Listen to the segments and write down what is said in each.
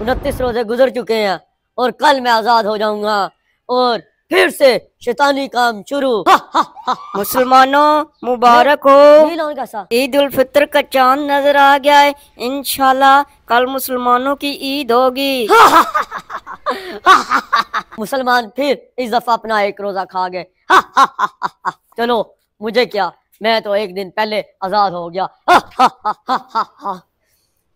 उनतीस रोजे गुजर चुके हैं और कल मैं आजाद हो जाऊंगा और फिर से शैतानी काम शुरू मुसलमानों मुबारक हो ईद उल फितर का चांद नजर आ गया है इनशाला कल मुसलमानों की ईद होगी मुसलमान फिर इस दफा अपना एक रोजा खा गए चलो मुझे क्या मैं तो एक दिन पहले आजाद हो गया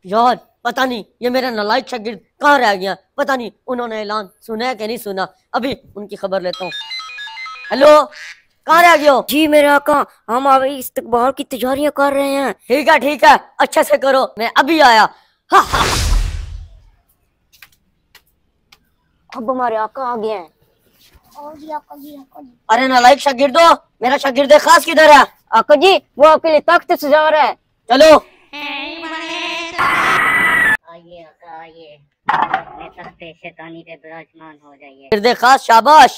यार पता नहीं ये मेरा नलायक शागिर्द कहाँ रह गया पता नहीं उन्होंने ऐलान सुना है कि नहीं सुना अभी उनकी खबर लेता हूँ हेलो कहाँ रह गयो जी मेरे आका हम अभी इस्तकबाल की तैयारियां कर रहे हैं ठीक है ठीक है अच्छे से करो मैं अभी आया अब हमारे आका आ गए अरे नालायक शागिर्दो मेरा शागिर्द खास किधर है आका जी वो आपके लिए तख्त सजा रहा है चलो फिर शाबाश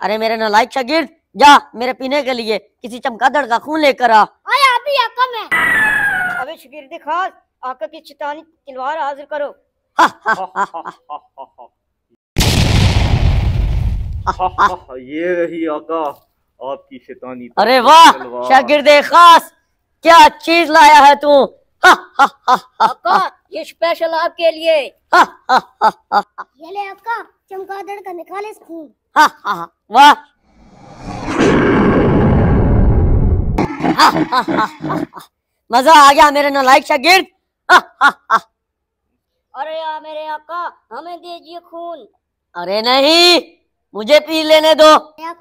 अरे मेरे नालायक शागिर्द जा मेरे पीने के लिए किसी चमकादड़ का खून लेकर आ अभी आका मैं अबे शागिर्द खास आका की चितानी तलवार हाजिर करो ये रही आका आपकी शैतानी अरे वाह शागिर्द खास क्या चीज लाया है तू ये स्पेशल आपके लिए हा, का निकाले खून वाह मजा आ गया मेरे नालायक शागिर्द अरे या मेरे आका हमें दीजिए खून अरे नहीं मुझे पी लेने दो हाँ,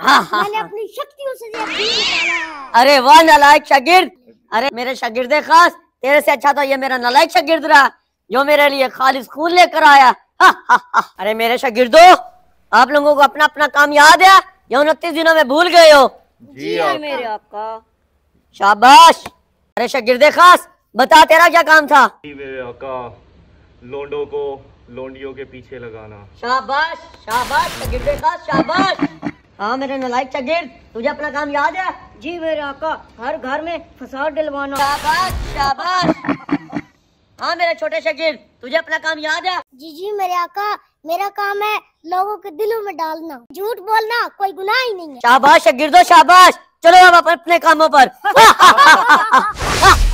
हाँ, मैंने हाँ। अपनी शक्तियों से अरे वाह नलायक शागिर्द अरे मेरे शागिर्द खास तेरे से अच्छा तो ये मेरा नलायक शागिर्द रहा जो मेरे लिए खालिश खून लेकर आया अरे मेरे शागिर्दो आप लोगों को अपना अपना काम याद है ये उनतीस दिनों में भूल गए हो जी हाँ मेरे आपका शाबाश अरे शागिर्द खास बता तेरा क्या काम था मेरे आका लोंडो को लोंडियों के पीछे लगाना शाबाश शाबाश चगिर्दे का शाबाश हाँ मेरे नलायक चगिर तुझे अपना काम याद है जी मेरे आका हर घर में फसाद डलवाना शाबाश शाबाश हाँ मेरे छोटे शकीर तुझे अपना काम याद है जी जी मेरे आका मेरा काम है लोगों के दिलों में डालना झूठ बोलना कोई गुनाह ही नहीं है शाबाश दो शाबाश चलो अब अपने कामों पर